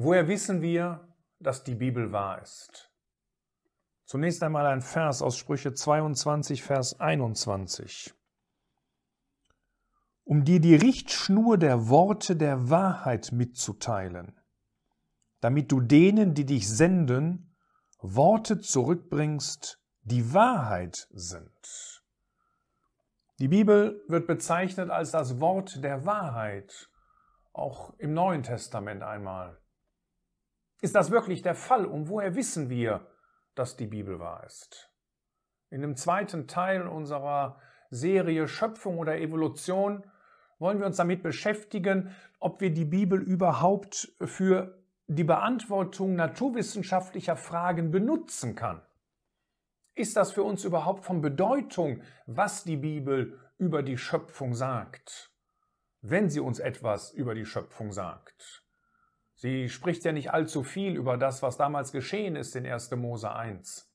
Woher wissen wir, dass die Bibel wahr ist? Zunächst einmal ein Vers aus Sprüche 22, Vers 21. Um dir die Richtschnur der Worte der Wahrheit mitzuteilen, damit du denen, die dich senden, Worte zurückbringst, die Wahrheit sind. Die Bibel wird bezeichnet als das Wort der Wahrheit, auch im Neuen Testament einmal. Ist das wirklich der Fall und woher wissen wir, dass die Bibel wahr ist? In dem zweiten Teil unserer Serie Schöpfung oder Evolution wollen wir uns damit beschäftigen, ob wir die Bibel überhaupt für die Beantwortung naturwissenschaftlicher Fragen benutzen kann. Ist das für uns überhaupt von Bedeutung, was die Bibel über die Schöpfung sagt, wenn sie uns etwas über die Schöpfung sagt? Sie spricht ja nicht allzu viel über das, was damals geschehen ist in 1. Mose 1.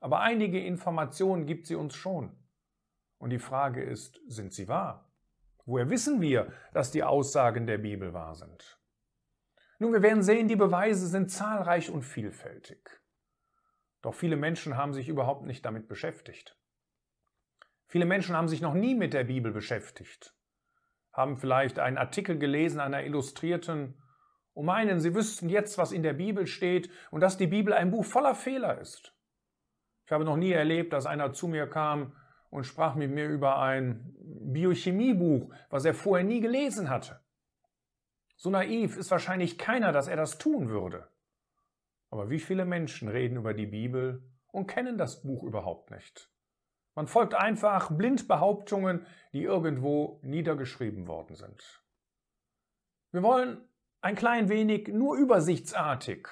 Aber einige Informationen gibt sie uns schon. Und die Frage ist, sind sie wahr? Woher wissen wir, dass die Aussagen der Bibel wahr sind? Nun, wir werden sehen, die Beweise sind zahlreich und vielfältig. Doch viele Menschen haben sich überhaupt nicht damit beschäftigt. Viele Menschen haben sich noch nie mit der Bibel beschäftigt, haben vielleicht einen Artikel gelesen einer illustrierten und meinen, sie wüssten jetzt, was in der Bibel steht und dass die Bibel ein Buch voller Fehler ist. Ich habe noch nie erlebt, dass einer zu mir kam und sprach mit mir über ein Biochemiebuch, was er vorher nie gelesen hatte. So naiv ist wahrscheinlich keiner, dass er das tun würde. Aber wie viele Menschen reden über die Bibel und kennen das Buch überhaupt nicht? Man folgt einfach blind Behauptungen, die irgendwo niedergeschrieben worden sind. Wir wollen ein klein wenig nur übersichtsartig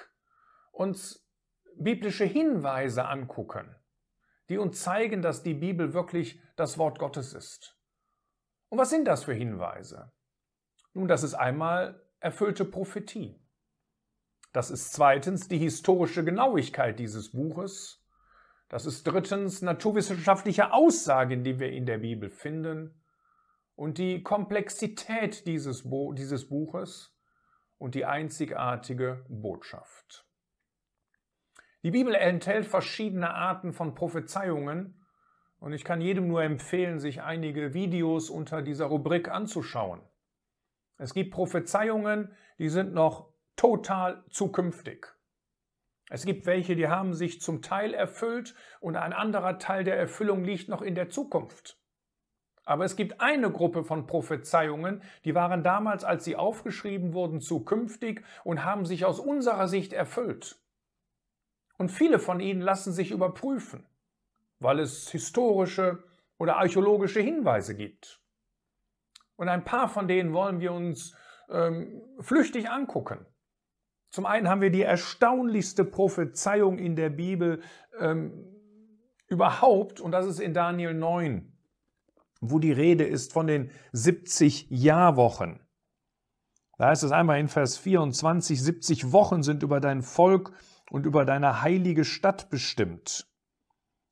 uns biblische Hinweise angucken, die uns zeigen, dass die Bibel wirklich das Wort Gottes ist. Und was sind das für Hinweise? Nun, das ist einmal erfüllte Prophetie. Das ist zweitens die historische Genauigkeit dieses Buches. Das ist drittens naturwissenschaftliche Aussagen, die wir in der Bibel finden. Und die Komplexität dieses, Bo dieses Buches und die einzigartige Botschaft. Die Bibel enthält verschiedene Arten von Prophezeiungen und ich kann jedem nur empfehlen, sich einige Videos unter dieser Rubrik anzuschauen. Es gibt Prophezeiungen, die sind noch total zukünftig. Es gibt welche, die haben sich zum Teil erfüllt und ein anderer Teil der Erfüllung liegt noch in der Zukunft. Aber es gibt eine Gruppe von Prophezeiungen, die waren damals, als sie aufgeschrieben wurden, zukünftig und haben sich aus unserer Sicht erfüllt. Und viele von ihnen lassen sich überprüfen, weil es historische oder archäologische Hinweise gibt. Und ein paar von denen wollen wir uns ähm, flüchtig angucken. Zum einen haben wir die erstaunlichste Prophezeiung in der Bibel ähm, überhaupt, und das ist in Daniel 9 wo die Rede ist von den 70 Jahrwochen. Da heißt es einmal in Vers 24, 70 Wochen sind über dein Volk und über deine heilige Stadt bestimmt.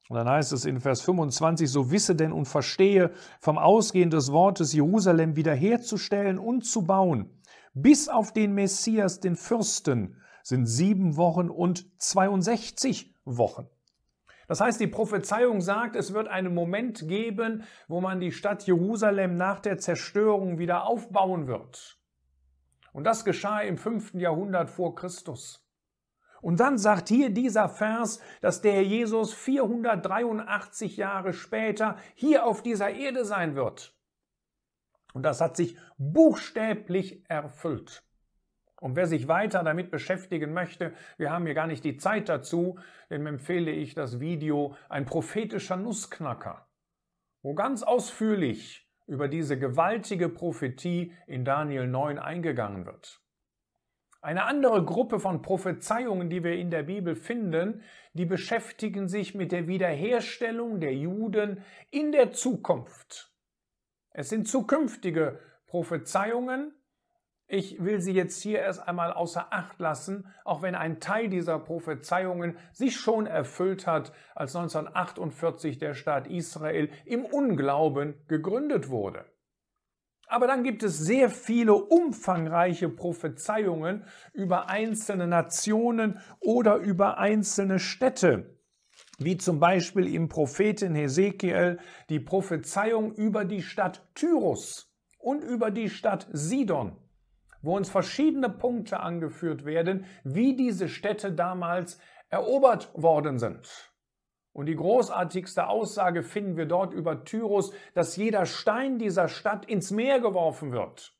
Und dann heißt es in Vers 25, so wisse denn und verstehe, vom Ausgehen des Wortes Jerusalem wiederherzustellen und zu bauen, bis auf den Messias, den Fürsten, sind sieben Wochen und 62 Wochen. Das heißt, die Prophezeiung sagt, es wird einen Moment geben, wo man die Stadt Jerusalem nach der Zerstörung wieder aufbauen wird. Und das geschah im fünften Jahrhundert vor Christus. Und dann sagt hier dieser Vers, dass der Jesus 483 Jahre später hier auf dieser Erde sein wird. Und das hat sich buchstäblich erfüllt. Und wer sich weiter damit beschäftigen möchte, wir haben hier gar nicht die Zeit dazu, dem empfehle ich das Video Ein prophetischer Nussknacker, wo ganz ausführlich über diese gewaltige Prophetie in Daniel 9 eingegangen wird. Eine andere Gruppe von Prophezeiungen, die wir in der Bibel finden, die beschäftigen sich mit der Wiederherstellung der Juden in der Zukunft. Es sind zukünftige Prophezeiungen, ich will sie jetzt hier erst einmal außer Acht lassen, auch wenn ein Teil dieser Prophezeiungen sich schon erfüllt hat, als 1948 der Staat Israel im Unglauben gegründet wurde. Aber dann gibt es sehr viele umfangreiche Prophezeiungen über einzelne Nationen oder über einzelne Städte, wie zum Beispiel im Propheten Hesekiel die Prophezeiung über die Stadt Tyrus und über die Stadt Sidon wo uns verschiedene Punkte angeführt werden, wie diese Städte damals erobert worden sind. Und die großartigste Aussage finden wir dort über Tyrus, dass jeder Stein dieser Stadt ins Meer geworfen wird.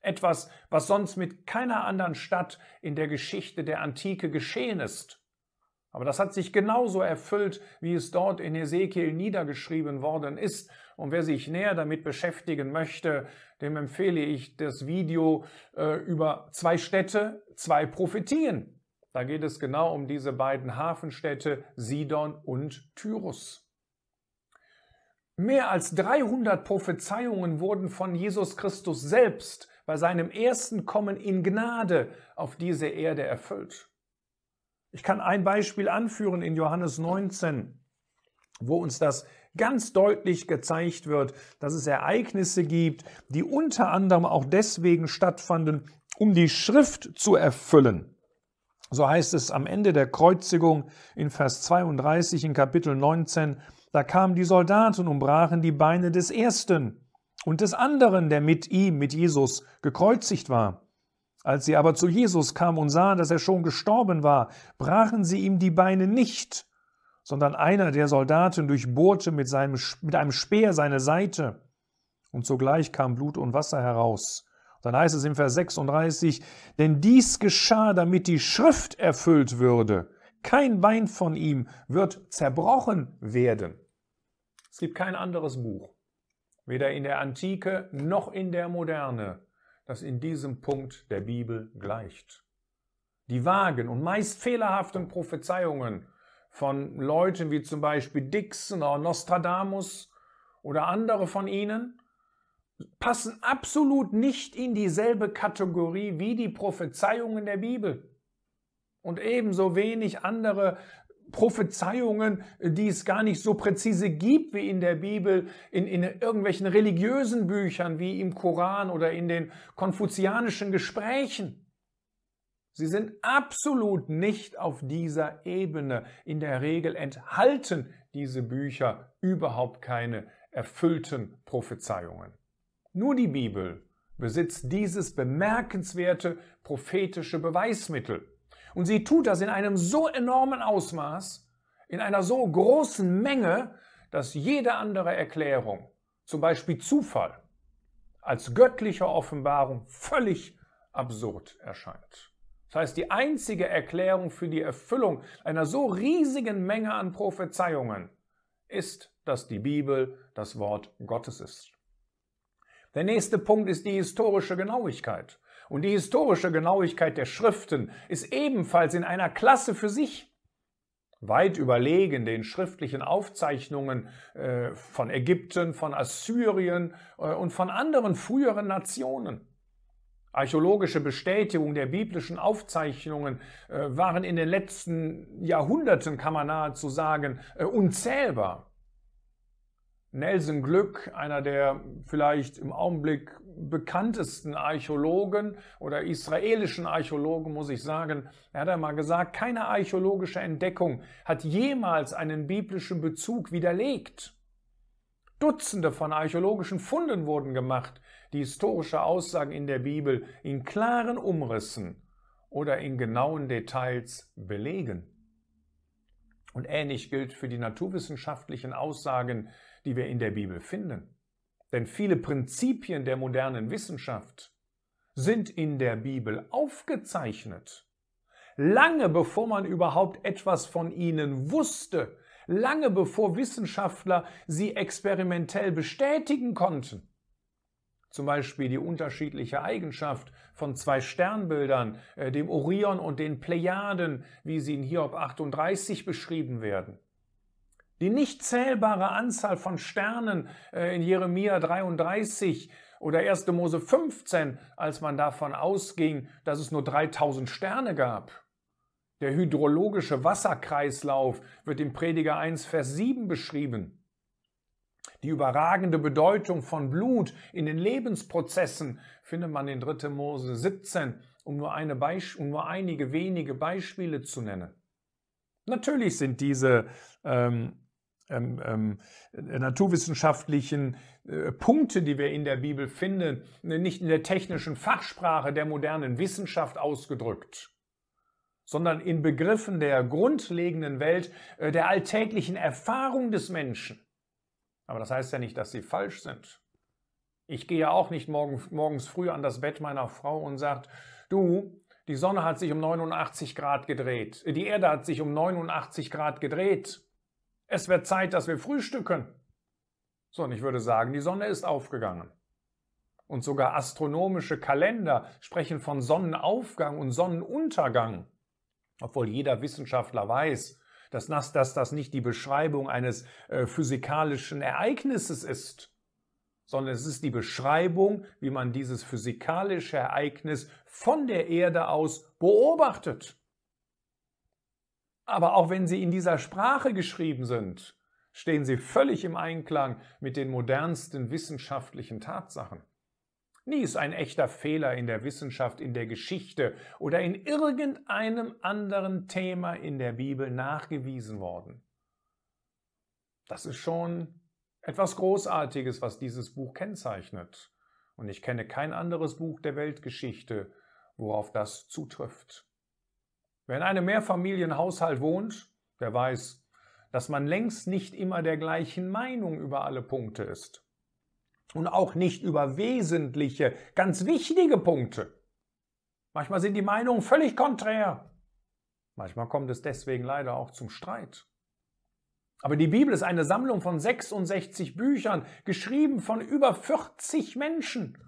Etwas, was sonst mit keiner anderen Stadt in der Geschichte der Antike geschehen ist. Aber das hat sich genauso erfüllt, wie es dort in Ezekiel niedergeschrieben worden ist. Und wer sich näher damit beschäftigen möchte, dem empfehle ich das Video äh, über zwei Städte, zwei Prophetien. Da geht es genau um diese beiden Hafenstädte Sidon und Tyrus. Mehr als 300 Prophezeiungen wurden von Jesus Christus selbst bei seinem ersten Kommen in Gnade auf diese Erde erfüllt. Ich kann ein Beispiel anführen in Johannes 19, wo uns das ganz deutlich gezeigt wird, dass es Ereignisse gibt, die unter anderem auch deswegen stattfanden, um die Schrift zu erfüllen. So heißt es am Ende der Kreuzigung in Vers 32 in Kapitel 19, da kamen die Soldaten und brachen die Beine des ersten und des anderen, der mit ihm, mit Jesus, gekreuzigt war. Als sie aber zu Jesus kamen und sahen, dass er schon gestorben war, brachen sie ihm die Beine nicht, sondern einer der Soldaten durchbohrte mit, seinem, mit einem Speer seine Seite. Und sogleich kam Blut und Wasser heraus. Dann heißt es im Vers 36, denn dies geschah, damit die Schrift erfüllt würde. Kein Bein von ihm wird zerbrochen werden. Es gibt kein anderes Buch, weder in der Antike noch in der Moderne, das in diesem Punkt der Bibel gleicht. Die vagen und meist fehlerhaften Prophezeiungen von Leuten wie zum Beispiel Dixon oder Nostradamus oder andere von ihnen passen absolut nicht in dieselbe Kategorie wie die Prophezeiungen der Bibel. Und ebenso wenig andere Prophezeiungen, die es gar nicht so präzise gibt wie in der Bibel, in, in irgendwelchen religiösen Büchern wie im Koran oder in den konfuzianischen Gesprächen. Sie sind absolut nicht auf dieser Ebene. In der Regel enthalten diese Bücher überhaupt keine erfüllten Prophezeiungen. Nur die Bibel besitzt dieses bemerkenswerte prophetische Beweismittel. Und sie tut das in einem so enormen Ausmaß, in einer so großen Menge, dass jede andere Erklärung, zum Beispiel Zufall, als göttliche Offenbarung völlig absurd erscheint. Das heißt, die einzige Erklärung für die Erfüllung einer so riesigen Menge an Prophezeiungen ist, dass die Bibel das Wort Gottes ist. Der nächste Punkt ist die historische Genauigkeit und die historische Genauigkeit der Schriften ist ebenfalls in einer Klasse für sich weit überlegen den schriftlichen Aufzeichnungen äh, von Ägypten, von Assyrien äh, und von anderen früheren Nationen. Archäologische Bestätigung der biblischen Aufzeichnungen äh, waren in den letzten Jahrhunderten, kann man nahezu sagen, äh, unzählbar. Nelson Glück, einer der vielleicht im Augenblick bekanntesten Archäologen oder israelischen Archäologen, muss ich sagen, er hat einmal gesagt, keine archäologische Entdeckung hat jemals einen biblischen Bezug widerlegt. Dutzende von archäologischen Funden wurden gemacht, die historische Aussagen in der Bibel in klaren Umrissen oder in genauen Details belegen. Und ähnlich gilt für die naturwissenschaftlichen Aussagen die wir in der Bibel finden. Denn viele Prinzipien der modernen Wissenschaft sind in der Bibel aufgezeichnet. Lange bevor man überhaupt etwas von ihnen wusste, lange bevor Wissenschaftler sie experimentell bestätigen konnten. Zum Beispiel die unterschiedliche Eigenschaft von zwei Sternbildern, äh, dem Orion und den Plejaden, wie sie in Hiob 38 beschrieben werden. Die nicht zählbare Anzahl von Sternen äh, in Jeremia 33 oder 1. Mose 15, als man davon ausging, dass es nur 3000 Sterne gab. Der hydrologische Wasserkreislauf wird im Prediger 1, Vers 7 beschrieben. Die überragende Bedeutung von Blut in den Lebensprozessen findet man in 3. Mose 17, um nur, um nur einige wenige Beispiele zu nennen. Natürlich sind diese ähm, ähm, ähm, äh, naturwissenschaftlichen äh, Punkte, die wir in der Bibel finden, ne, nicht in der technischen Fachsprache der modernen Wissenschaft ausgedrückt, sondern in Begriffen der grundlegenden Welt, äh, der alltäglichen Erfahrung des Menschen. Aber das heißt ja nicht, dass sie falsch sind. Ich gehe ja auch nicht morgen, morgens früh an das Bett meiner Frau und sagt, du, die Sonne hat sich um 89 Grad gedreht, äh, die Erde hat sich um 89 Grad gedreht. Es wird Zeit, dass wir frühstücken. So, und ich würde sagen, die Sonne ist aufgegangen. Und sogar astronomische Kalender sprechen von Sonnenaufgang und Sonnenuntergang. Obwohl jeder Wissenschaftler weiß, dass das, dass das nicht die Beschreibung eines äh, physikalischen Ereignisses ist, sondern es ist die Beschreibung, wie man dieses physikalische Ereignis von der Erde aus beobachtet. Aber auch wenn sie in dieser Sprache geschrieben sind, stehen sie völlig im Einklang mit den modernsten wissenschaftlichen Tatsachen. Nie ist ein echter Fehler in der Wissenschaft, in der Geschichte oder in irgendeinem anderen Thema in der Bibel nachgewiesen worden. Das ist schon etwas Großartiges, was dieses Buch kennzeichnet. Und ich kenne kein anderes Buch der Weltgeschichte, worauf das zutrifft. Wer in einem Mehrfamilienhaushalt wohnt, der weiß, dass man längst nicht immer der gleichen Meinung über alle Punkte ist. Und auch nicht über wesentliche, ganz wichtige Punkte. Manchmal sind die Meinungen völlig konträr. Manchmal kommt es deswegen leider auch zum Streit. Aber die Bibel ist eine Sammlung von 66 Büchern, geschrieben von über 40 Menschen,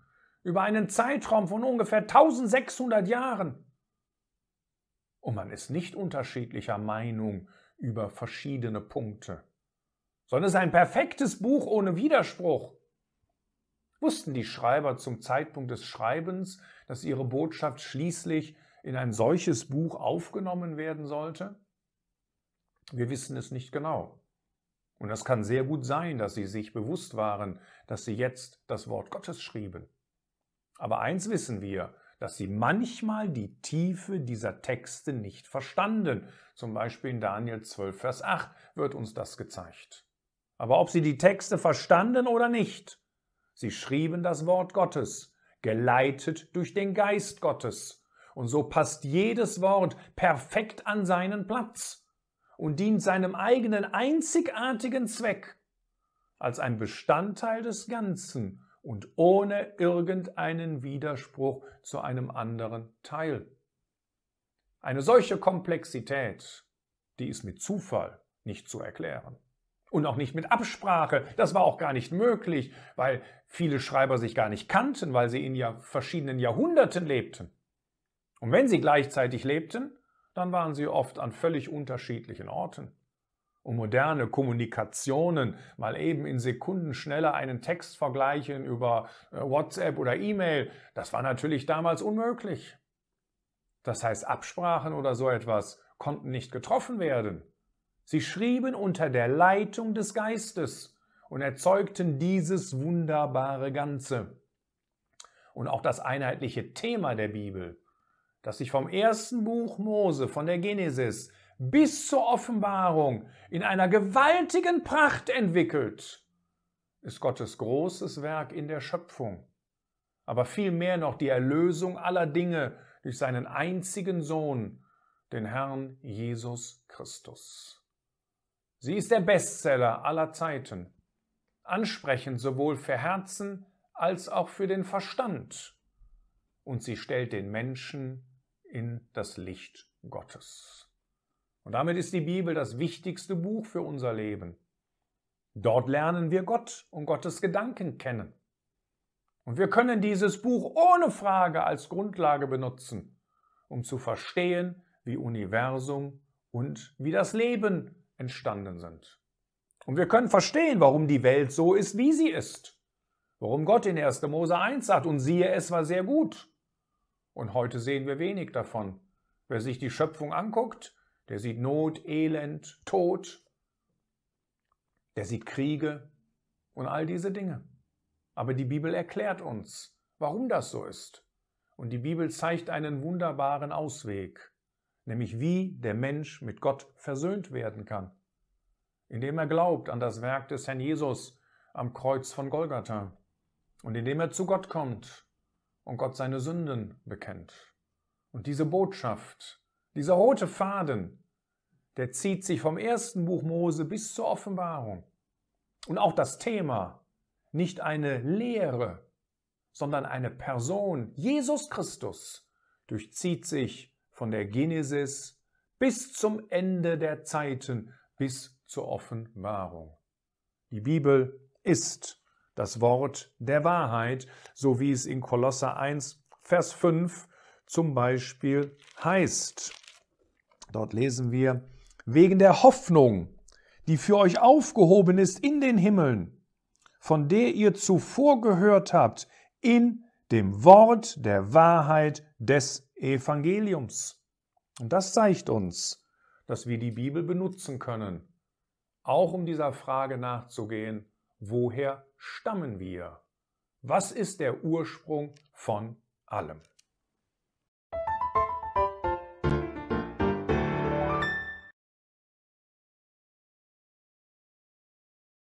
über einen Zeitraum von ungefähr 1600 Jahren und man ist nicht unterschiedlicher Meinung über verschiedene Punkte, sondern es ist ein perfektes Buch ohne Widerspruch. Wussten die Schreiber zum Zeitpunkt des Schreibens, dass ihre Botschaft schließlich in ein solches Buch aufgenommen werden sollte? Wir wissen es nicht genau. Und es kann sehr gut sein, dass sie sich bewusst waren, dass sie jetzt das Wort Gottes schrieben. Aber eins wissen wir, dass sie manchmal die Tiefe dieser Texte nicht verstanden. Zum Beispiel in Daniel 12, Vers 8 wird uns das gezeigt. Aber ob sie die Texte verstanden oder nicht, sie schrieben das Wort Gottes, geleitet durch den Geist Gottes. Und so passt jedes Wort perfekt an seinen Platz und dient seinem eigenen einzigartigen Zweck als ein Bestandteil des Ganzen und ohne irgendeinen Widerspruch zu einem anderen Teil. Eine solche Komplexität, die ist mit Zufall nicht zu erklären. Und auch nicht mit Absprache. Das war auch gar nicht möglich, weil viele Schreiber sich gar nicht kannten, weil sie in ja verschiedenen Jahrhunderten lebten. Und wenn sie gleichzeitig lebten, dann waren sie oft an völlig unterschiedlichen Orten und moderne Kommunikationen mal eben in Sekunden schneller einen Text vergleichen über äh, WhatsApp oder E-Mail, das war natürlich damals unmöglich. Das heißt, Absprachen oder so etwas konnten nicht getroffen werden. Sie schrieben unter der Leitung des Geistes und erzeugten dieses wunderbare Ganze. Und auch das einheitliche Thema der Bibel, das sich vom ersten Buch Mose, von der Genesis, bis zur Offenbarung in einer gewaltigen Pracht entwickelt, ist Gottes großes Werk in der Schöpfung, aber vielmehr noch die Erlösung aller Dinge durch seinen einzigen Sohn, den Herrn Jesus Christus. Sie ist der Bestseller aller Zeiten, ansprechend sowohl für Herzen als auch für den Verstand, und sie stellt den Menschen in das Licht Gottes. Und damit ist die Bibel das wichtigste Buch für unser Leben. Dort lernen wir Gott und Gottes Gedanken kennen. Und wir können dieses Buch ohne Frage als Grundlage benutzen, um zu verstehen, wie Universum und wie das Leben entstanden sind. Und wir können verstehen, warum die Welt so ist, wie sie ist. Warum Gott in 1. Mose 1 sagt, und siehe, es war sehr gut. Und heute sehen wir wenig davon. Wer sich die Schöpfung anguckt, der sieht Not, Elend, Tod, der sieht Kriege und all diese Dinge. Aber die Bibel erklärt uns, warum das so ist. Und die Bibel zeigt einen wunderbaren Ausweg, nämlich wie der Mensch mit Gott versöhnt werden kann, indem er glaubt an das Werk des Herrn Jesus am Kreuz von Golgatha und indem er zu Gott kommt und Gott seine Sünden bekennt. Und diese Botschaft dieser rote Faden, der zieht sich vom ersten Buch Mose bis zur Offenbarung. Und auch das Thema, nicht eine Lehre, sondern eine Person, Jesus Christus, durchzieht sich von der Genesis bis zum Ende der Zeiten, bis zur Offenbarung. Die Bibel ist das Wort der Wahrheit, so wie es in Kolosser 1, Vers 5 zum Beispiel heißt. Dort lesen wir, wegen der Hoffnung, die für euch aufgehoben ist in den Himmeln, von der ihr zuvor gehört habt, in dem Wort der Wahrheit des Evangeliums. Und das zeigt uns, dass wir die Bibel benutzen können, auch um dieser Frage nachzugehen, woher stammen wir? Was ist der Ursprung von allem?